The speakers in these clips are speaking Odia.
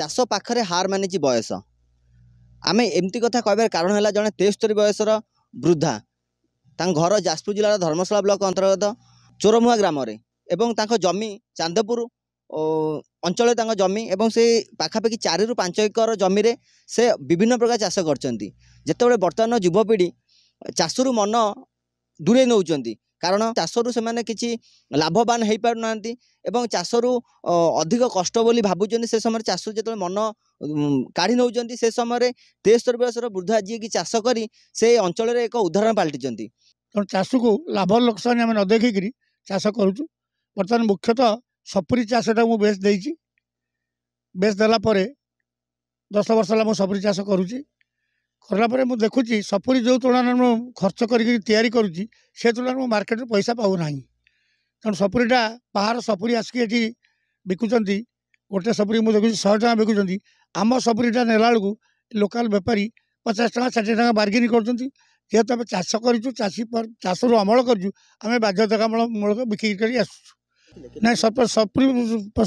ଚାଷ ପାଖରେ ହାର ମାନିଛି ବୟସ ଆମେ ଏମିତି କଥା କହିବାର କାରଣ ହେଲା ଜଣେ ତେସ୍ତରୀ ବୟସର ବୃଦ୍ଧା ତାଙ୍କ ଘର ଯାଜପୁର ଜିଲ୍ଲାର ଧର୍ମଶାଳା ବ୍ଲକ ଅନ୍ତର୍ଗତ ଚୋରମୁହା ଗ୍ରାମରେ ଏବଂ ତାଙ୍କ ଜମି ଚାନ୍ଦପୁର ଅଞ୍ଚଳରେ ତାଙ୍କ ଜମି ଏବଂ ସେ ପାଖାପାଖି ଚାରିରୁ ପାଞ୍ଚ ଏକର ଜମିରେ ସେ ବିଭିନ୍ନ ପ୍ରକାର ଚାଷ କରିଛନ୍ତି ଯେତେବେଳେ ବର୍ତ୍ତମାନ ଯୁବପିଢ଼ି ଚାଷରୁ ମନ ଦୂରେଇ ନେଉଛନ୍ତି କାରଣ ଚାଷରୁ ସେମାନେ କିଛି ଲାଭବାନ ହେଇପାରୁନାହାନ୍ତି ଏବଂ ଚାଷରୁ ଅଧିକ କଷ୍ଟ ବୋଲି ଭାବୁଛନ୍ତି ସେ ସମୟରେ ଚାଷ ଯେତେବେଳେ ମନ କାଢ଼ି ନେଉଛନ୍ତି ସେ ସମୟରେ ତେସ୍ତରୀ ବୟସର ବୃଦ୍ଧ ଯିଏକି ଚାଷ କରି ସେ ଅଞ୍ଚଳରେ ଏକ ଉଦାହରଣ ପାଲଟିଛନ୍ତି ତେଣୁ ଚାଷକୁ ଲାଭ ଲୋକସାନ ଆମେ ନ ଦେଖିକିରି ଚାଷ କରୁଛୁ ବର୍ତ୍ତମାନ ମୁଖ୍ୟତଃ ସପୁରୀ ଚାଷଟା ମୁଁ ବେଶ ଦେଇଛି ବେଶ୍ ଦେଲା ପରେ ଦଶ ବର୍ଷ ହେଲା ମୁଁ ସପୁରୀ ଚାଷ କରୁଛି କଲାପରେ ମୁଁ ଦେଖୁଛି ସପୁରୀ ଯେଉଁ ତୁଳନାରେ ମୁଁ ଖର୍ଚ୍ଚ କରିକି ତିଆରି କରୁଛି ସେ ତୁଳନାରେ ମୁଁ ମାର୍କେଟରେ ପଇସା ପାଉନାହିଁ ତେଣୁ ସପୁରୀଟା ବାହାର ସପୁରୀ ଆସିକି ଏଠି ବିକୁଛନ୍ତି ଗୋଟେ ସପୁରୀ ମୁଁ ଦେଖୁଛି ଶହେ ଟଙ୍କା ବିକୁଛନ୍ତି ଆମ ସପୁରୀଟା ନେଲାବେଳକୁ ଲୋକାଲ ବେପାରୀ ପଚାଶ ଟଙ୍କା ଷାଠିଏ ଟଙ୍କା ବାର୍ଗେନିଂ କରୁଛନ୍ତି ଯେହେତୁ ଆମେ ଚାଷ କରିଛୁ ଚାଷୀ ଚାଷରୁ ଅମଳ କରିଛୁ ଆମେ ବାଧ୍ୟତାମୂଳ ମୂଳକ ବିକ୍ରି କରି ଆସୁଛୁ ନାଇଁ ସପୁରୀ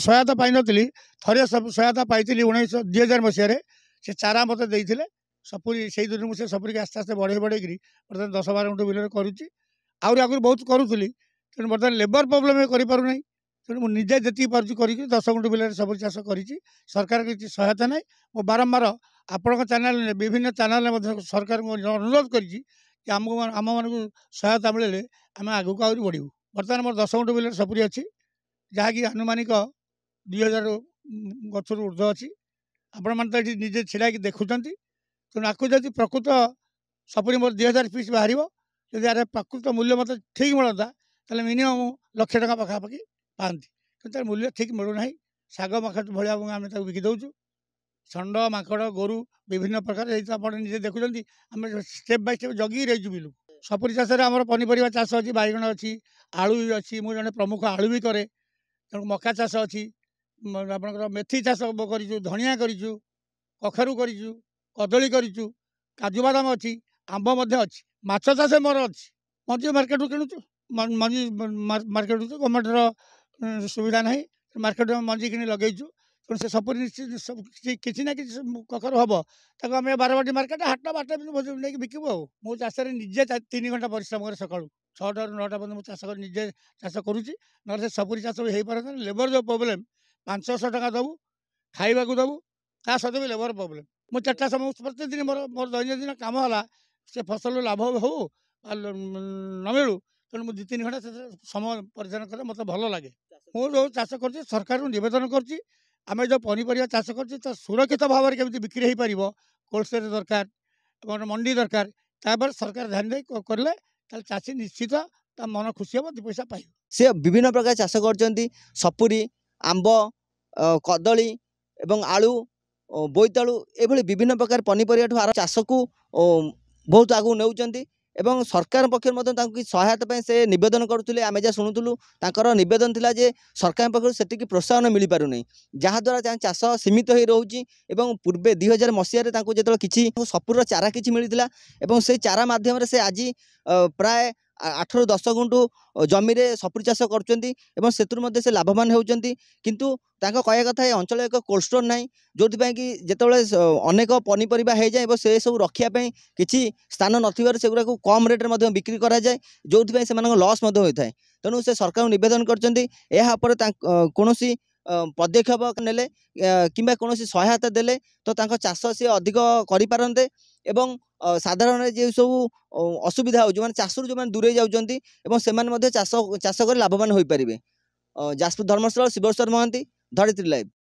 ସହାୟତା ପାଇନଥିଲି ଥରେ ସହାୟତା ପାଇଥିଲି ଉଣେଇଶହ ଦୁଇ ହଜାର ମସିହାରେ ସେ ଚାରା ମୋତେ ଦେଇଥିଲେ ସପୁରି ସେଇ ଦିନରୁ ମୁଁ ସେ ସପୁରୀକି ଆସ୍ତେ ଆସ୍ତେ ବଢ଼େଇ ବଢ଼େଇକିରି ବର୍ତ୍ତମାନ ଦଶ ବାର ଗୁଣ୍ଠ ବିଲରେ କରୁଛି ଆହୁରି ଆଗରୁ ବହୁତ କରୁଥିଲି ତେଣୁ ବର୍ତ୍ତମାନ ଲେବର ପ୍ରୋବ୍ଲେମ୍ କରିପାରୁନାହିଁ ତେଣୁ ମୁଁ ନିଜେ ଯେତିକି ପାରୁଛି କରିକି ଦଶ ଗୁଣ୍ଠ ବିଲରେ ସପୁରୀ ଚାଷ କରିଛି ସରକାର କିଛି ସହାୟତା ନାହିଁ ମୁଁ ବାରମ୍ବାର ଆପଣଙ୍କ ଚ୍ୟାନେଲରେ ବିଭିନ୍ନ ଚ୍ୟାନେଲରେ ମଧ୍ୟ ସରକାରଙ୍କୁ ଅନୁରୋଧ କରିଛି କି ଆମକୁ ଆମମାନଙ୍କୁ ସହାୟତା ମିଳିଲେ ଆମେ ଆଗକୁ ଆହୁରି ବଢ଼ିବୁ ବର୍ତ୍ତମାନ ମୋର ଦଶ ଗୁଣ୍ଠ ବିଲରେ ସପୁରି ଅଛି ଯାହାକି ଆନୁମାନିକ ଦୁଇ ହଜାର ଗଛରୁ ଉର୍ଦ୍ଧ୍ୱ ଅଛି ଆପଣମାନେ ତ ଏଠି ନିଜେ ଛିଡ଼ା ହେଇକି ଦେଖୁଛନ୍ତି ତେଣୁ ଆକୁ ଯଦି ପ୍ରକୃତ ସପୁରି ମୋର ଦୁଇ ହଜାର ପିସ୍ ବାହାରିବ ଯଦି ଏହାର ପ୍ରକୃତ ମୂଲ୍ୟ ମୋତେ ଠିକ୍ ମିଳନ୍ତା ତାହେଲେ ମିନିମମ୍ ଲକ୍ଷ ଟଙ୍କା ପାଖାପାଖି ପାଆନ୍ତି କିନ୍ତୁ ତା'ର ମୂଲ୍ୟ ଠିକ୍ ମିଳୁନାହିଁ ଶାଗ ମାଖଟ ଭଳିଆ ଆମେ ତାକୁ ବିକି ଦେଉଛୁ ଷଣ୍ଡ ମାଙ୍କଡ଼ ଗୋରୁ ବିଭିନ୍ନ ପ୍ରକାର ଏଇ ତ ଆପଣ ନିଜେ ଦେଖୁଛନ୍ତି ଆମେ ଷ୍ଟେପ୍ ବାଇ ଷ୍ଟେପ୍ ଜଗିକି ରହିଛୁ ବିଲୁ ସପୁରି ଚାଷରେ ଆମର ପନିପରିବା ଚାଷ ଅଛି ବାଇଗଣ ଅଛି ଆଳୁ ବି ଅଛି ମୁଁ ଜଣେ ପ୍ରମୁଖ ଆଳୁ ବି କରେ ତେଣୁ ମକା ଚାଷ ଅଛି ଆପଣଙ୍କର ମେଥି ଚାଷ କରିଛୁ ଧଣିଆ କରିଛୁ କଖାରୁ କରିଛୁ କଦଳୀ କରିଛୁ କାଜୁ ବାଦାମ ଅଛି ଆମ୍ବ ମଧ୍ୟ ଅଛି ମାଛ ଚାଷ ମୋର ଅଛି ମଞ୍ଜି ମାର୍କେଟରୁ କିଣୁଛୁ ମଞ୍ଜି ମାର୍କେଟରୁ ଗଭର୍ଣ୍ଣମେଣ୍ଟର ସୁବିଧା ନାହିଁ ମାର୍କେଟରୁ ଆମେ ମଞ୍ଜି କିଣି ଲଗେଇଛୁ ତେଣୁ ସେ ସବୁ କିଛି ନା କିଛି କଖର ହେବ ତାକୁ ଆମେ ବାରବାଟୀ ମାର୍କେଟ ହାଟ ବାଟ ନେଇକି ବିକିବୁ ଆଉ ମୁଁ ଚାଷରେ ନିଜେ ତିନି ଘଣ୍ଟା ପରିଶ୍ରମ କରେ ସକାଳୁ ଛଅଟାରୁ ନଅଟା ପର୍ଯ୍ୟନ୍ତ ମୁଁ ଚାଷ କରି ନିଜେ ଚାଷ କରୁଛି ନହେଲେ ସେ ସବୁ ଚାଷ ବି ହେଇପାରନ୍ତାନି ଲେବର ଯେଉଁ ପ୍ରୋବ୍ଲେମ୍ ପାଞ୍ଚଶହ ଟଙ୍କା ଦେବୁ ଖାଇବାକୁ ଦେବୁ ତା ସହିତ ବି ଲେବର ପ୍ରୋବ୍ଲେମ୍ ମୁଁ ଚାରିଟା ସମୟ ପ୍ରତିଦିନ ମୋର ମୋର ଦୈନନ୍ଦିନ କାମ ହେଲା ସେ ଫସଲ ଲାଭ ହେଉ ନ ମିଳୁ ତେଣୁ ମୁଁ ଦୁଇ ତିନି ଘଣ୍ଟା ସେଥିରେ ସମୟ ପରିଧାନ କରେ ମୋତେ ଭଲ ଲାଗେ ମୁଁ ଯେଉଁ ଚାଷ କରୁଛି ସରକାରଙ୍କୁ ନିବେଦନ କରୁଛି ଆମେ ଯେଉଁ ପନିପରିବା ଚାଷ କରୁଛି ତ ସୁରକ୍ଷିତ ଭାବରେ କେମିତି ବିକ୍ରି ହେଇପାରିବ କୋଲ୍ଡଷ୍ଟୋରେଜ୍ ଦରକାର ଏବଂ ମଣ୍ଡି ଦରକାର ତାପରେ ସରକାର ଧ୍ୟାନ ଦେଇ କଲେ ତାହେଲେ ଚାଷୀ ନିଶ୍ଚିତ ତା ମନ ଖୁସି ହେବ ଦୁଇ ପଇସା ପାଇବ ସେ ବିଭିନ୍ନ ପ୍ରକାର ଚାଷ କରୁଛନ୍ତି ସପୁରି ଆମ୍ବ କଦଳୀ ଏବଂ ଆଳୁ ବୋଇତାଳୁ ଏଭଳି ବିଭିନ୍ନ ପ୍ରକାର ପନିପରିବାଠୁ ଆର ଚାଷକୁ ବହୁତ ଆଗକୁ ନେଉଛନ୍ତି এবং সরকার পক্ষের মধ্যে তাঁকে সহায়তা পাই সে নিবেদন করুলে আমি যা শুণুলু তাঁর নিবেদন লা যে সরকার পক্ষ সেটিকি প্রোৎসাহন মিলিপারু না যাদ্বারা চাষ সীমিত হয়ে রয়েছে এবং পূর্বে দুই হাজার মশায় তাঁর যেত কিছু সপুরর চারা কিছু মিলি এবং সেই চারা মাধ্যমে সে আজ প্রায় ଆଠରୁ ଦଶ ଗୁଣ୍ଟ ଜମିରେ ସପୁରି ଚାଷ କରୁଛନ୍ତି ଏବଂ ସେଥିରୁ ମଧ୍ୟ ସେ ଲାଭବାନ ହେଉଛନ୍ତି କିନ୍ତୁ ତାଙ୍କ କହିବା କଥା ଏ ଅଞ୍ଚଳ ଏକ କୋଲ୍ଡ ଷ୍ଟୋର୍ ନାହିଁ ଯେଉଁଥିପାଇଁ କି ଯେତେବେଳେ ଅନେକ ପନିପରିବା ହୋଇଯାଏ ଏବଂ ସେସବୁ ରଖିବା ପାଇଁ କିଛି ସ୍ଥାନ ନଥିବାରୁ ସେଗୁଡ଼ାକୁ କମ୍ ରେଟ୍ରେ ମଧ୍ୟ ବିକ୍ରି କରାଯାଏ ଯେଉଁଥିପାଇଁ ସେମାନଙ୍କ ଲସ୍ ମଧ୍ୟ ହୋଇଥାଏ ତେଣୁ ସେ ସରକାରଙ୍କୁ ନିବେଦନ କରିଛନ୍ତି ଏହା ଉପରେ କୌଣସି ପଦକ୍ଷେପ ନେଲେ କିମ୍ବା କୌଣସି ସହାୟତା ଦେଲେ ତ ତାଙ୍କ ଚାଷ ସିଏ ଅଧିକ କରିପାରନ୍ତେ ଏବଂ ସାଧାରଣରେ ଯେଉଁ ସବୁ ଅସୁବିଧା ହେଉଛି ମାନେ ଚାଷରୁ ଯେଉଁମାନେ ଦୂରେଇ ଯାଉଛନ୍ତି ଏବଂ ସେମାନେ ମଧ୍ୟ ଚାଷ ଚାଷ କରି ଲାଭବାନ ହୋଇପାରିବେ ଯାଜପୁର ଧର୍ମଶାଳା ଶିବସ୍ୱର ମହାନ୍ତି ଧରିତ୍ରୀ ଲାଇଭ୍